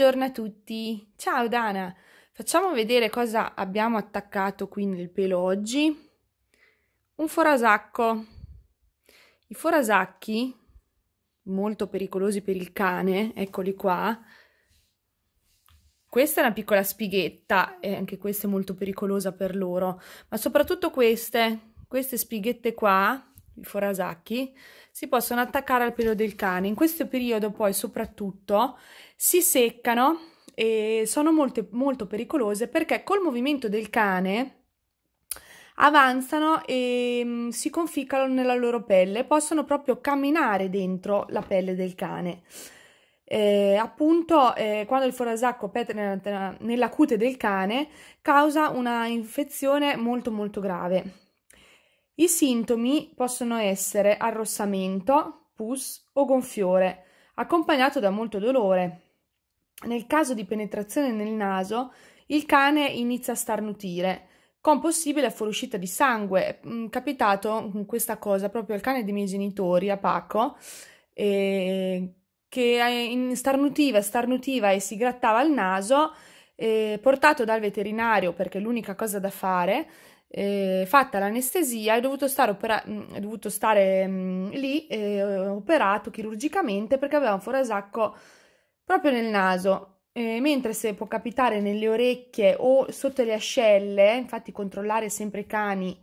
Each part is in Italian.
Buongiorno a tutti! Ciao Dana! Facciamo vedere cosa abbiamo attaccato qui nel pelo oggi. Un forasacco. I forasacchi, molto pericolosi per il cane, eccoli qua. Questa è una piccola spighetta, e anche questa è molto pericolosa per loro, ma soprattutto queste, queste spighette qua, i forasacchi, si possono attaccare al pelo del cane. In questo periodo poi soprattutto si seccano e sono molte, molto pericolose perché col movimento del cane avanzano e mm, si conficcano nella loro pelle, possono proprio camminare dentro la pelle del cane. Eh, appunto, eh, quando il forasacco penetra nella, nella cute del cane, causa una infezione molto molto grave. I sintomi possono essere arrossamento, pus o gonfiore, accompagnato da molto dolore. Nel caso di penetrazione nel naso, il cane inizia a starnutire, con possibile fuoriuscita di sangue. Mm, capitato questa cosa proprio al cane dei miei genitori, a Paco, eh, che starnutiva, starnutiva e si grattava il naso, eh, portato dal veterinario perché è l'unica cosa da fare, eh, fatta l'anestesia, è dovuto stare, opera- mm, è dovuto stare mh, mm, lì eh, operato chirurgicamente perché aveva un forasacco proprio nel naso. Eh, mentre se può capitare nelle orecchie o sotto le ascelle, infatti controllare sempre i cani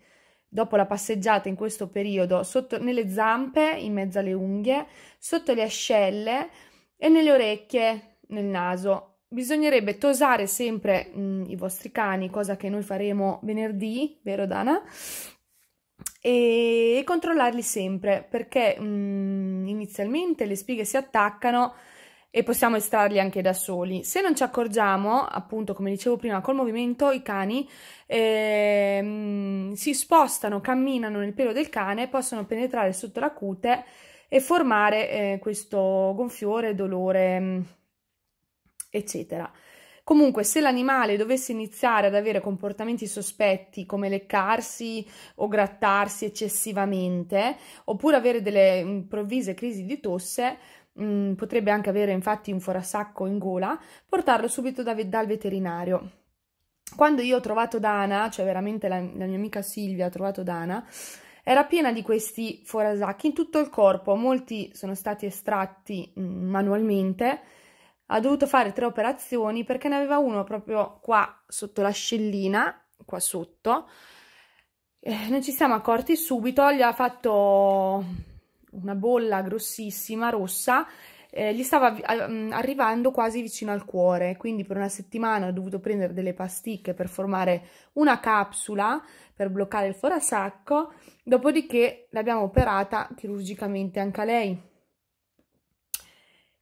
dopo la passeggiata in questo periodo, sotto, nelle zampe, in mezzo alle unghie, sotto le ascelle e nelle orecchie, nel naso bisognerebbe tosare sempre mh, mm, i vostri cani, cosa che noi faremo venerdì, vero Dana? E, e controllarli sempre perché mh, mm, inizialmente le spighe si attaccano e possiamo estrarli anche da soli. Se non ci accorgiamo, appunto, come dicevo prima, col movimento i cani ehm, si spostano, camminano nel pelo del cane, possono penetrare sotto la cute e formare eh, questo gonfiore, dolore mm, eccetera. Comunque, se l'animale dovesse iniziare ad avere comportamenti sospetti come leccarsi o grattarsi eccessivamente, oppure avere delle mm, improvvise crisi di tosse, mh, mm, potrebbe anche avere infatti un forasacco in gola, portarlo subito da, dal veterinario. Quando io ho trovato Dana, cioè veramente la, la mia amica Silvia ha trovato Dana, era piena di questi forasacchi in tutto il corpo, molti sono stati estratti mh, mm, manualmente ha dovuto fare tre operazioni perché ne aveva uno proprio qua sotto l'ascellina, qua sotto. Eh, noi ci siamo accorti subito, gli ha fatto una bolla grossissima, rossa, eh, gli stava mm, arrivando quasi vicino al cuore, quindi per una settimana ho dovuto prendere delle pasticche per formare una capsula per bloccare il forasacco, dopodiché l'abbiamo operata chirurgicamente anche a lei.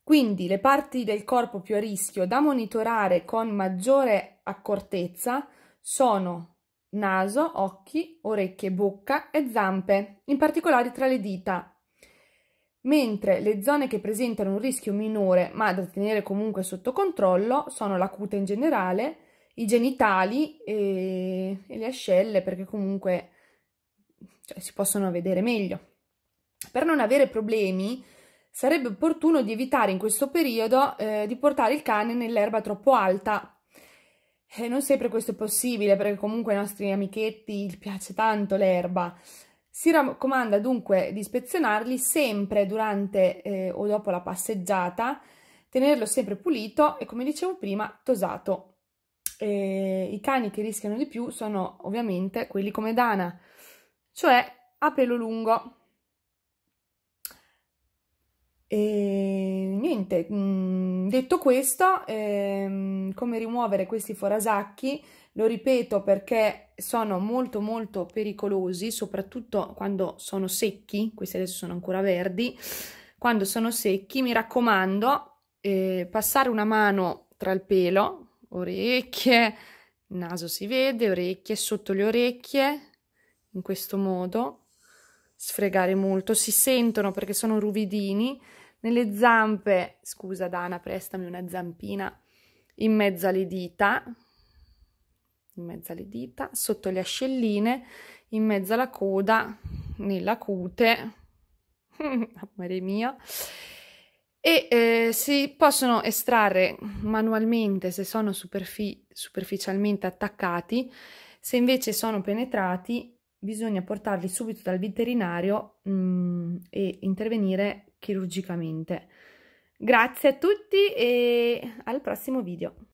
Quindi le parti del corpo più a rischio da monitorare con maggiore accortezza sono naso, occhi, orecchie, bocca e zampe, in particolare tra le dita. Mentre le zone che presentano un rischio minore, ma da tenere comunque sotto controllo, sono la cute in generale, i genitali e, e le ascelle, perché comunque cioè, si possono vedere meglio. Per non avere problemi, Sarebbe opportuno di evitare in questo periodo eh, di portare il cane nell'erba troppo alta. Eh, non sempre questo è possibile perché comunque ai nostri amichetti gli piace tanto l'erba. Si raccomanda dunque di ispezionarli sempre durante eh, o dopo la passeggiata, tenerlo sempre pulito e come dicevo prima tosato. E I cani che rischiano di più sono ovviamente quelli come Dana, cioè a pelo lungo. E niente, mm, detto questo, ehm, come rimuovere questi forasacchi? Lo ripeto perché sono molto molto pericolosi, soprattutto quando sono secchi, questi adesso sono ancora verdi, quando sono secchi mi raccomando eh, passare una mano tra il pelo, orecchie, naso si vede, orecchie, sotto le orecchie, in questo modo, sfregare molto, si sentono perché sono ruvidini, nelle zampe, scusa Dana, prestami una zampina, in mezzo alle dita, in mezzo alle dita, sotto le ascelline, in mezzo alla coda, nella cute, amore mio, e eh, si possono estrarre manualmente se sono superfi superficialmente attaccati, se invece sono penetrati bisogna portarli subito dal veterinario mh, mm, e intervenire chirurgicamente. Grazie a tutti e al prossimo video.